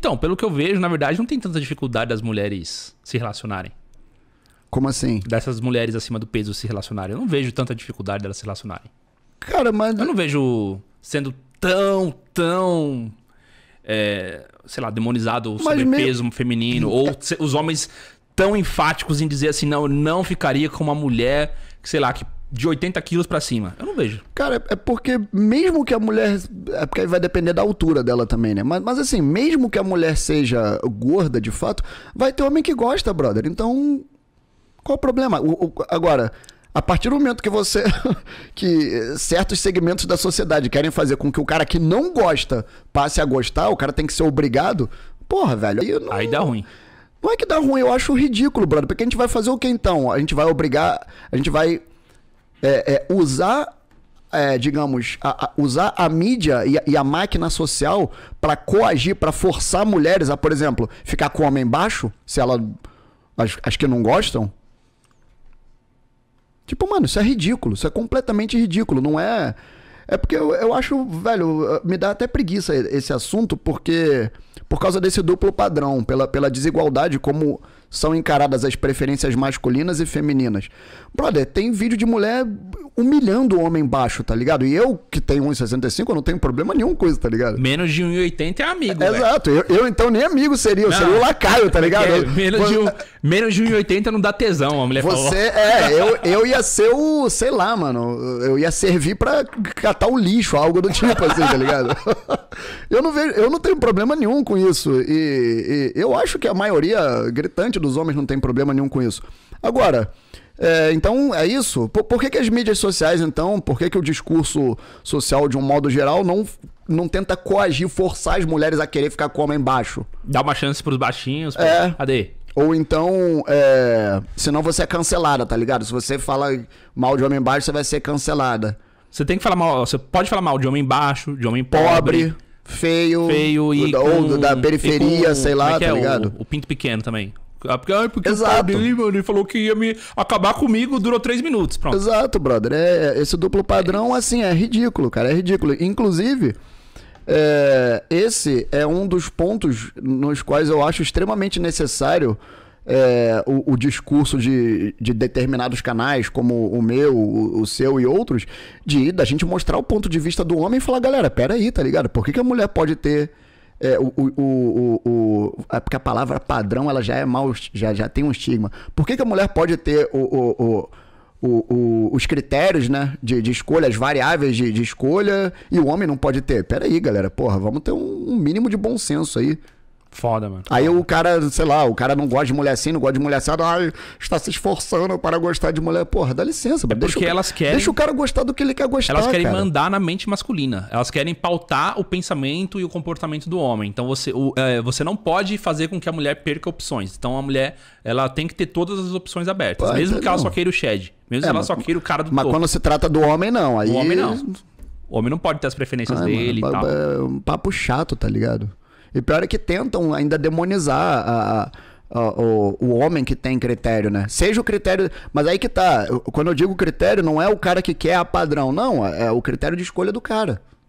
Então, pelo que eu vejo, na verdade, não tem tanta dificuldade das mulheres se relacionarem. Como assim? Dessas mulheres acima do peso se relacionarem. Eu não vejo tanta dificuldade delas se relacionarem. Cara, mas. Eu não vejo sendo tão, tão. É, sei lá, demonizado o sobrepeso feminino. Ou os homens tão enfáticos em dizer assim: não, eu não ficaria com uma mulher, que, sei lá, que de 80 quilos para cima. Eu não vejo. Cara, é porque mesmo que a mulher. É porque vai depender da altura dela também, né? Mas, mas assim, mesmo que a mulher seja gorda de fato, vai ter homem que gosta, brother. Então. Qual o problema? O, o, agora. A partir do momento que você. que certos segmentos da sociedade querem fazer com que o cara que não gosta passe a gostar, o cara tem que ser obrigado. Porra, velho. Aí, não... aí dá ruim. Não é que dá ruim, eu acho ridículo, brother. Porque a gente vai fazer o que então? A gente vai obrigar. A gente vai é, é, usar, é, digamos, a, a, usar a mídia e a, e a máquina social para coagir, para forçar mulheres a, por exemplo, ficar com o homem baixo, se ela. As, que não gostam. Tipo, mano, isso é ridículo, isso é completamente ridículo, não é. É porque eu, eu acho, velho, me dá até preguiça esse assunto, porque. Por causa desse duplo padrão, pela, pela desigualdade, como são encaradas as preferências masculinas e femininas. Brother, tem vídeo de mulher humilhando o homem baixo, tá ligado? E eu, que tenho 1,65, eu não tenho problema nenhum com isso, tá ligado? Menos de 1,80 é amigo, é, Exato. Eu, eu, então, nem amigo seria. Eu não, seria o lacaio, tá é ligado? É, menos, de, menos de 1,80 não dá tesão, a mulher Você, falou. É, eu, eu ia ser o... Sei lá, mano. Eu ia servir pra catar o lixo, algo do tipo assim, tá ligado? Eu não, vejo, eu não tenho problema nenhum com isso. E, e eu acho que a maioria gritante dos homens não tem problema nenhum com isso. Agora... É, então é isso. Por, por, que, que as mídias sociais, então, por que, que o discurso social, de um modo geral, não, não tenta coagir, forçar as mulheres a querer ficar com o homem baixo? Dá uma chance pros baixinhos. Pra... É. Cadê? Ou então, é... senão você é cancelada, tá ligado? Se você fala mal de homem baixo, você vai ser cancelada. Você tem que falar mal, você pode falar mal de homem baixo, de homem pobre, pobre feio, feio e ou com, da periferia, com, sei lá, é tá é ligado? o, o pinto pequeno também porque, ah, porque Exato. o ele falou que ia me acabar comigo, durou três minutos, pronto. Exato, brother. É, esse duplo padrão, é assim, é ridículo, cara, é ridículo. Inclusive, é, esse é um dos pontos nos quais eu acho extremamente necessário é, o, o, discurso de, de, determinados canais, como o meu, o, o, seu e outros, de da gente mostrar o ponto de vista do homem e falar, galera, peraí, tá ligado? Por que, que a mulher pode ter é, o, o, o, a, é porque a palavra padrão ela já é mal, já, já tem um estigma. Por que, que a mulher pode ter o, os critérios né, de, de escolha, as variáveis de, de, escolha, e o homem não pode ter? Peraí, galera, porra, vamos ter um, um mínimo de bom senso aí. Foda, mano. Aí Foda. o cara, sei lá, o cara não gosta de mulher assim, não gosta de mulher assim, ah, está se esforçando para gostar de mulher. Porra, dá licença, é deixa, o, elas querem, deixa o cara gostar do que ele quer gostar. Elas querem cara. mandar na mente masculina. Elas querem pautar o pensamento e o comportamento do homem. Então você, o, é, você não pode fazer com que a mulher perca opções. Então a mulher, ela tem que ter todas as opções abertas. Pô, mesmo então que não. ela só queira o shed. Mesmo é, que ela mas, só queira o cara do Mas topo. quando se trata do homem, não. Aí... O homem não. O homem não pode ter as preferências Ai, ah, dele mano, e tal. É um papo chato, tá ligado? E pior é que tentam ainda demonizar a, a, o, o homem que tem critério, né? Seja o critério. Mas aí que tá. Quando eu digo critério, não é o cara que quer a padrão, não. É, é o critério de escolha do cara.